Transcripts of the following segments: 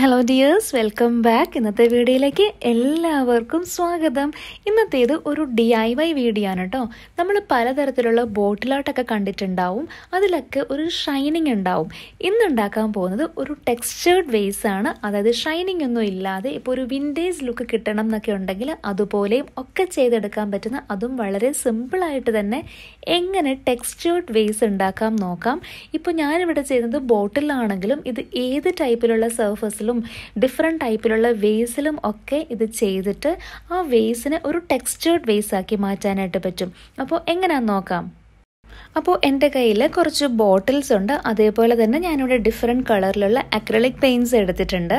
hello dears welcome back ഇന്നത്തെ വീഡിയോയിലേക്ക് എല്ലാവർക്കും സ്വാഗതം ഇന്നത്തേത് ഒരു ഡി ഐ വൈ വീഡിയോ ആണ് കേട്ടോ നമ്മൾ പലതരത്തിലുള്ള ബോട്ടിലോട്ടൊക്കെ കണ്ടിട്ടുണ്ടാവും അതിലൊക്കെ ഒരു ഷൈനിങ് ഉണ്ടാവും ഇന്ന് ഉണ്ടാക്കാൻ പോകുന്നത് ഒരു ടെക്സ്ചേർഡ് വേസ് ആണ് അതായത് ഷൈനിങ് ഒന്നും ഇല്ലാതെ ഇപ്പോൾ ഒരു വിൻറ്റേജ് ലുക്ക് കിട്ടണം എന്നൊക്കെ ഉണ്ടെങ്കിൽ അതുപോലെയും ഒക്കെ ചെയ്തെടുക്കാൻ പറ്റുന്ന അതും വളരെ സിമ്പിളായിട്ട് തന്നെ എങ്ങനെ ടെക്സ്ചേർഡ് വേസ് ഉണ്ടാക്കാം നോക്കാം ഇപ്പോൾ ഞാനിവിടെ ചെയ്യുന്നത് ബോട്ടിലാണെങ്കിലും ഇത് ഏത് ടൈപ്പിലുള്ള സർഫസ് ബോട്ടിൽസിലും ഡിഫറെൻറ്റ് ടൈപ്പിലുള്ള വേസിലും ഒക്കെ ഇത് ചെയ്തിട്ട് ആ വേസിനെ ഒരു ടെക്സ്ചേർഡ് വേസാക്കി മാറ്റാനായിട്ട് പറ്റും അപ്പോൾ എങ്ങനെയാണെന്ന് നോക്കാം അപ്പോൾ എൻ്റെ കയ്യിൽ കുറച്ച് ബോട്ടിൽസ് ഉണ്ട് അതേപോലെ തന്നെ ഞാനിവിടെ ഡിഫറെൻറ്റ് കളറിലുള്ള അക്രലിക് പെയിൻസ് എടുത്തിട്ടുണ്ട്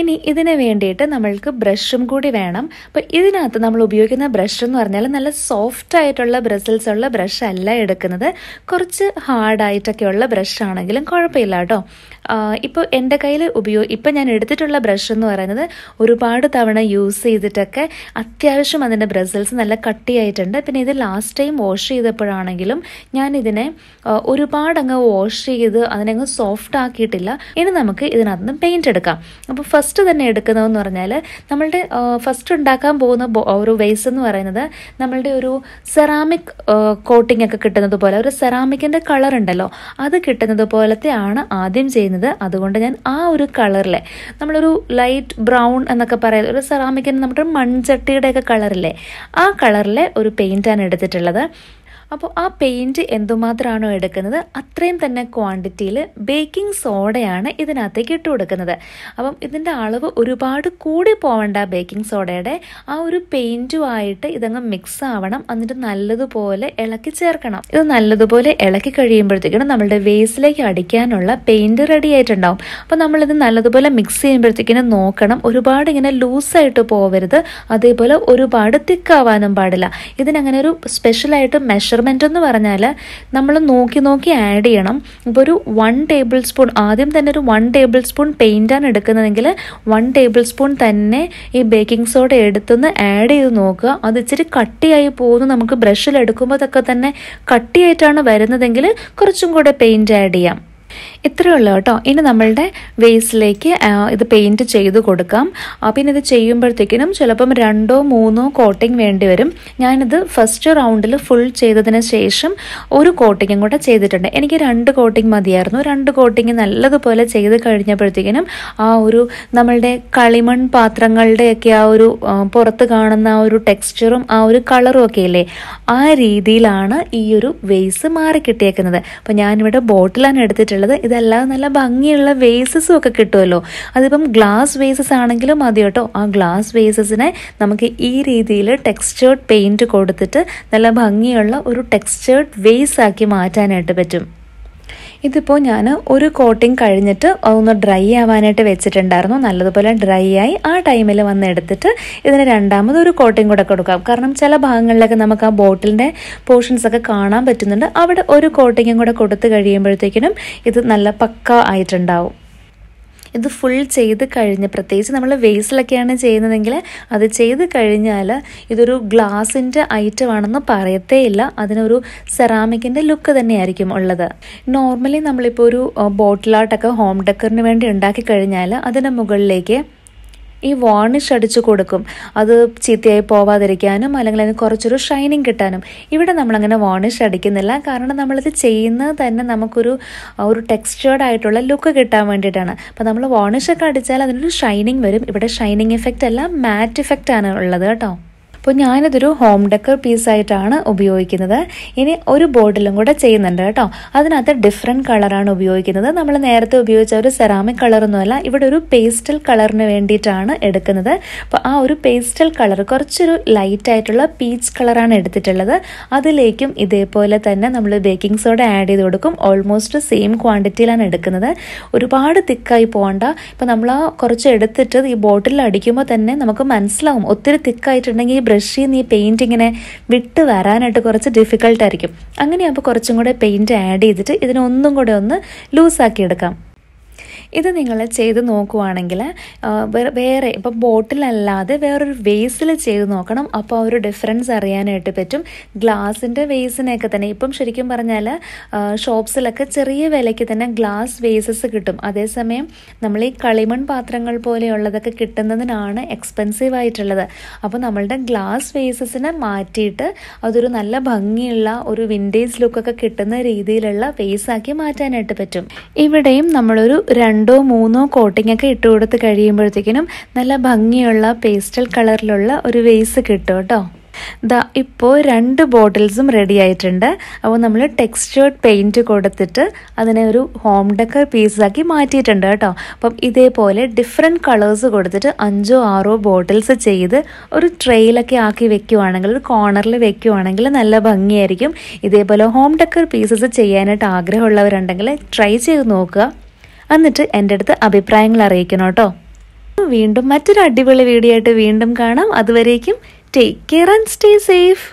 ഇനി ഇതിന് വേണ്ടിയിട്ട് നമ്മൾക്ക് ബ്രഷും കൂടി വേണം അപ്പോൾ ഇതിനകത്ത് നമ്മൾ ഉപയോഗിക്കുന്ന ബ്രഷ് എന്ന് പറഞ്ഞാൽ നല്ല സോഫ്റ്റ് ആയിട്ടുള്ള ബ്രസിൽസ് ഉള്ള ബ്രഷ് അല്ല എടുക്കുന്നത് കുറച്ച് ഉള്ള ബ്രഷ് ആണെങ്കിലും കുഴപ്പമില്ല കേട്ടോ ഇപ്പോൾ എൻ്റെ കയ്യിൽ ഉപയോഗ ഇപ്പം ഞാൻ എടുത്തിട്ടുള്ള ബ്രഷ് എന്ന് പറയുന്നത് ഒരുപാട് തവണ യൂസ് ചെയ്തിട്ടൊക്കെ അത്യാവശ്യം അതിൻ്റെ ബ്രസിൽസ് നല്ല കട്ടിയായിട്ടുണ്ട് പിന്നെ ഇത് ലാസ്റ്റ് ടൈം വാഷ് ചെയ്തപ്പോഴാണെങ്കിലും ഞാൻ ഇതിനെ ഒരുപാട് അങ്ങ് വാഷ് ചെയ്ത് അതിനങ്ങ് സോഫ്റ്റ് ആക്കിയിട്ടില്ല ഇനി നമുക്ക് ഇതിനകത്ത് നിന്ന് പെയിൻറ്റ് എടുക്കാം അപ്പോൾ അപ്പോൾ ഫസ്റ്റ് തന്നെ എടുക്കുന്നതെന്ന് പറഞ്ഞാൽ നമ്മളുടെ ഫസ്റ്റ് ഉണ്ടാക്കാൻ പോകുന്ന ഒരു വേസ് എന്ന് പറയുന്നത് നമ്മളുടെ ഒരു സെറാമിക് കോട്ടിംഗ് ഒക്കെ കിട്ടുന്നത് പോലെ ഒരു സെറാമിക്കിൻ്റെ കളർ ഉണ്ടല്ലോ അത് കിട്ടുന്നത് പോലത്തെ ആണ് ആദ്യം ചെയ്യുന്നത് അതുകൊണ്ട് ഞാൻ ആ ഒരു കളറിലെ നമ്മളൊരു ലൈറ്റ് ബ്രൗൺ എന്നൊക്കെ പറയുന്നത് ഒരു സെറാമിക്കിൻ്റെ നമ്മുടെ മൺചട്ടിയുടെ ഒക്കെ കളറിലെ ആ കളറിലെ ഒരു പെയിൻറ്റാണ് എടുത്തിട്ടുള്ളത് അപ്പോൾ ആ പെയിൻറ്റ് എന്തുമാത്രമാണോ എടുക്കുന്നത് അത്രയും തന്നെ ക്വാണ്ടിറ്റിയിൽ ബേക്കിംഗ് സോഡയാണ് ഇതിനകത്തേക്ക് ഇട്ട് കൊടുക്കുന്നത് അപ്പം ഇതിൻ്റെ അളവ് ഒരുപാട് കൂടി പോവേണ്ട ബേക്കിംഗ് സോഡയുടെ ആ ഒരു പെയിൻറ്റുമായിട്ട് ഇതങ്ങ് മിക്സ് ആവണം എന്നിട്ട് നല്ലതുപോലെ ഇളക്കി ചേർക്കണം ഇത് നല്ലതുപോലെ ഇളക്കി കഴിയുമ്പോഴത്തേക്കും നമ്മളുടെ വേസിലേക്ക് അടിക്കാനുള്ള പെയിൻറ് റെഡി ആയിട്ടുണ്ടാവും അപ്പോൾ നമ്മളിത് നല്ലതുപോലെ മിക്സ് ചെയ്യുമ്പോഴത്തേക്കിനും നോക്കണം ഒരുപാട് ഇങ്ങനെ ലൂസായിട്ട് പോവരുത് അതേപോലെ ഒരുപാട് തിക്കാവാനും പാടില്ല ഇതിനങ്ങനെ ഒരു സ്പെഷ്യലായിട്ട് മെഷർ മെഷർമെൻ്റ് എന്ന് പറഞ്ഞാൽ നമ്മൾ നോക്കി നോക്കി ആഡ് ചെയ്യണം ഇപ്പോൾ ഒരു വൺ ടേബിൾ സ്പൂൺ ആദ്യം തന്നെ ഒരു വൺ ടേബിൾ സ്പൂൺ പെയിൻറ്റാണ് എടുക്കുന്നതെങ്കിൽ വൺ ടേബിൾ സ്പൂൺ തന്നെ ഈ ബേക്കിംഗ് സോഡ എടുത്തുനിന്ന് ആഡ് ചെയ്ത് നോക്കുക അത് ഇച്ചിരി കട്ടിയായി പോകുന്നു നമുക്ക് ബ്രഷിൽ എടുക്കുമ്പോൾ തന്നെ കട്ടിയായിട്ടാണ് വരുന്നതെങ്കിൽ കുറച്ചും കൂടെ പെയിൻറ്റ് ആഡ് ചെയ്യാം ഇത്രയേ ഉള്ളൂ കേട്ടോ ഇനി നമ്മളുടെ വേസിലേക്ക് ഇത് പെയിൻറ്റ് ചെയ്ത് കൊടുക്കാം പിന്നെ ഇത് ചെയ്യുമ്പോഴത്തേക്കിനും ചിലപ്പം രണ്ടോ മൂന്നോ കോട്ടിങ് വേണ്ടി വരും ഞാനിത് ഫസ്റ്റ് റൗണ്ടിൽ ഫുൾ ചെയ്തതിന് ശേഷം ഒരു കോട്ടിങ്ങും കൂടെ ചെയ്തിട്ടുണ്ട് എനിക്ക് രണ്ട് കോട്ടിങ് മതിയായിരുന്നു രണ്ട് കോട്ടിങ് നല്ലതുപോലെ ചെയ്ത് കഴിഞ്ഞപ്പോഴത്തേക്കിനും ആ ഒരു നമ്മളുടെ കളിമൺ പാത്രങ്ങളുടെയൊക്കെ ആ ഒരു പുറത്ത് കാണുന്ന ആ ഒരു ടെക്സ്ചറും ആ ഒരു കളറും ഒക്കെ അല്ലേ ആ രീതിയിലാണ് ഈ ഒരു വേസ് മാറി കിട്ടിയേക്കുന്നത് അപ്പോൾ ഞാനിവിടെ ബോട്ടിലാണ് എടുത്തിട്ടുള്ളത് ഇത് ഇതെല്ലാം നല്ല ഭംഗിയുള്ള വേസസും ഒക്കെ കിട്ടുമല്ലോ അതിപ്പം ഗ്ലാസ് വേസസ് ആണെങ്കിലും മതി കേട്ടോ ആ ഗ്ലാസ് വേസസിനെ നമുക്ക് ഈ രീതിയിൽ ടെക്സ്ചേർഡ് പെയിൻറ്റ് കൊടുത്തിട്ട് നല്ല ഭംഗിയുള്ള ഒരു ടെക്സ്ചേർഡ് വേസ് ആക്കി മാറ്റാനായിട്ട് പറ്റും ഇതിപ്പോൾ ഞാൻ ഒരു കോട്ടിങ് കഴിഞ്ഞിട്ട് ഒന്ന് ഡ്രൈ ആവാനായിട്ട് വെച്ചിട്ടുണ്ടായിരുന്നു നല്ലതുപോലെ ഡ്രൈ ആയി ആ ടൈമിൽ വന്ന് എടുത്തിട്ട് ഇതിന് രണ്ടാമത് ഒരു കോട്ടിങ് കൂടെ കൊടുക്കാം കാരണം ചില ഭാഗങ്ങളിലൊക്കെ നമുക്ക് ആ ബോട്ടിലിൻ്റെ പോർഷൻസ് ഒക്കെ കാണാൻ പറ്റുന്നുണ്ട് അവിടെ ഒരു കോട്ടിങ്ങും കൂടെ കൊടുത്തു കഴിയുമ്പോഴത്തേക്കിനും ഇത് നല്ല പക്ക ആയിട്ടുണ്ടാവും ഇത് ഫുൾ ചെയ്ത് കഴിഞ്ഞ് പ്രത്യേകിച്ച് നമ്മൾ വേസിലൊക്കെയാണ് ചെയ്യുന്നതെങ്കിൽ അത് ചെയ്ത് കഴിഞ്ഞാൽ ഇതൊരു ഗ്ലാസിൻ്റെ ഐറ്റം ആണെന്ന് പറയത്തേ ഇല്ല അതിനൊരു സെറാമിക്കിൻ്റെ ലുക്ക് തന്നെയായിരിക്കും ഉള്ളത് നോർമലി നമ്മളിപ്പോൾ ഒരു ബോട്ടിലാട്ടൊക്കെ ഹോം ഡെക്കറിന് വേണ്ടി ഉണ്ടാക്കി കഴിഞ്ഞാൽ അതിൻ്റെ മുകളിലേക്ക് ഈ വാർണിഷ് അടിച്ചു കൊടുക്കും അത് ചീത്തയായി പോവാതിരിക്കാനും അല്ലെങ്കിൽ അതിന് കുറച്ചൊരു ഷൈനിങ് കിട്ടാനും ഇവിടെ നമ്മളങ്ങനെ വാർണിഷ് അടിക്കുന്നില്ല കാരണം നമ്മളിത് ചെയ്യുന്നത് തന്നെ നമുക്കൊരു ഒരു ടെക്സ്ചേർഡ് ആയിട്ടുള്ള ലുക്ക് കിട്ടാൻ വേണ്ടിയിട്ടാണ് അപ്പോൾ നമ്മൾ വാർണിഷൊക്കെ അടിച്ചാൽ അതിനൊരു ഷൈനിങ് വരും ഇവിടെ ഷൈനിങ് എഫക്റ്റ് അല്ല മാറ്റ് ഇഫക്റ്റ് ആണ് ഉള്ളത് കേട്ടോ അപ്പോൾ ഞാനിതൊരു ഹോം ഡെക്കർ പീസായിട്ടാണ് ഉപയോഗിക്കുന്നത് ഇനി ഒരു ബോട്ടിലും കൂടെ ചെയ്യുന്നുണ്ട് കേട്ടോ അതിനകത്ത് ഡിഫറെൻറ്റ് കളറാണ് ഉപയോഗിക്കുന്നത് നമ്മൾ നേരത്തെ ഉപയോഗിച്ച ഒരു സെറാമിക് കളറൊന്നുമല്ല ഇവിടെ ഒരു പേസ്റ്റൽ കളറിന് വേണ്ടിയിട്ടാണ് എടുക്കുന്നത് അപ്പോൾ ആ ഒരു പേസ്റ്റൽ കളർ കുറച്ചൊരു ലൈറ്റ് ആയിട്ടുള്ള പീച്ച് കളറാണ് എടുത്തിട്ടുള്ളത് അതിലേക്കും ഇതേപോലെ തന്നെ നമ്മൾ ബേക്കിംഗ് സോഡ ആഡ് ചെയ്ത് കൊടുക്കും ഓൾമോസ്റ്റ് സെയിം ക്വാണ്ടിറ്റിയിലാണ് എടുക്കുന്നത് ഒരുപാട് തിക്കായി പോകണ്ട ഇപ്പോൾ നമ്മൾ ആ കുറച്ച് എടുത്തിട്ട് ഈ ബോട്ടിലിൽ അടിക്കുമ്പോൾ തന്നെ നമുക്ക് മനസ്സിലാവും ഒത്തിരി തിക്കായിട്ടുണ്ടെങ്കിൽ ഈ ബ്രഷിൽ നിന്ന് ഈ പെയിൻറ്റ് ഇങ്ങനെ വിട്ട് വരാനായിട്ട് കുറച്ച് ഡിഫിക്കൽട്ടായിരിക്കും അങ്ങനെയാകുമ്പോൾ കുറച്ചും കൂടെ പെയിൻറ്റ് ആഡ് ചെയ്തിട്ട് ഇതിനൊന്നും കൂടെ ഒന്ന് ലൂസാക്കിയെടുക്കാം എടുക്കാം ഇത് നിങ്ങൾ ചെയ്ത് നോക്കുവാണെങ്കിൽ വേറെ ഇപ്പം ബോട്ടിലല്ലാതെ വേറൊരു വേസിൽ ചെയ്ത് നോക്കണം അപ്പോൾ ആ ഒരു ഡിഫറൻസ് അറിയാനായിട്ട് പറ്റും ഗ്ലാസിൻ്റെ വേസിനെയൊക്കെ തന്നെ ഇപ്പം ശരിക്കും പറഞ്ഞാൽ ഷോപ്സിലൊക്കെ ചെറിയ വിലയ്ക്ക് തന്നെ ഗ്ലാസ് വേസസ് കിട്ടും അതേസമയം നമ്മൾ ഈ കളിമൺ പാത്രങ്ങൾ പോലെയുള്ളതൊക്കെ കിട്ടുന്നതിനാണ് എക്സ്പെൻസീവ് ആയിട്ടുള്ളത് അപ്പോൾ നമ്മളുടെ ഗ്ലാസ് വേസസിനെ മാറ്റിയിട്ട് അതൊരു നല്ല ഭംഗിയുള്ള ഒരു വിൻറ്റേജ് ലുക്കൊക്കെ കിട്ടുന്ന രീതിയിലുള്ള വേസാക്കി മാറ്റാനായിട്ട് പറ്റും ഇവിടെയും നമ്മളൊരു രണ്ട് രണ്ടോ മൂന്നോ കോട്ടിങ്ങൊക്കെ ഇട്ട് കൊടുത്ത് കഴിയുമ്പോഴത്തേക്കിനും നല്ല ഭംഗിയുള്ള പേസ്റ്റൽ കളറിലുള്ള ഒരു വേസ് കിട്ടും കേട്ടോ ദാ ഇപ്പോൾ രണ്ട് ബോട്ടിൽസും റെഡി ആയിട്ടുണ്ട് അപ്പോൾ നമ്മൾ ടെക്സ്ചേർഡ് പെയിൻറ്റ് കൊടുത്തിട്ട് അതിനെ ഒരു ഹോം ഡെക്കർ പീസാക്കി മാറ്റിയിട്ടുണ്ട് കേട്ടോ അപ്പം ഇതേപോലെ ഡിഫറെൻ്റ് കളേഴ്സ് കൊടുത്തിട്ട് അഞ്ചോ ആറോ ബോട്ടിൽസ് ചെയ്ത് ഒരു ട്രെയിലൊക്കെ ആക്കി വെക്കുവാണെങ്കിൽ ഒരു കോർണറിൽ വെക്കുവാണെങ്കിൽ നല്ല ഭംഗിയായിരിക്കും ഇതേപോലെ ഹോം ഡെക്കർ പീസസ് ചെയ്യാനായിട്ട് ആഗ്രഹമുള്ളവരുണ്ടെങ്കിൽ ട്രൈ ചെയ്ത് നോക്കുക വന്നിട്ട് എൻ്റെ അടുത്ത് അഭിപ്രായങ്ങൾ അറിയിക്കണം കേട്ടോ വീണ്ടും മറ്റൊരു അടിപൊളി വീഡിയോ ആയിട്ട് വീണ്ടും കാണാം അതുവരേക്കും take care and stay safe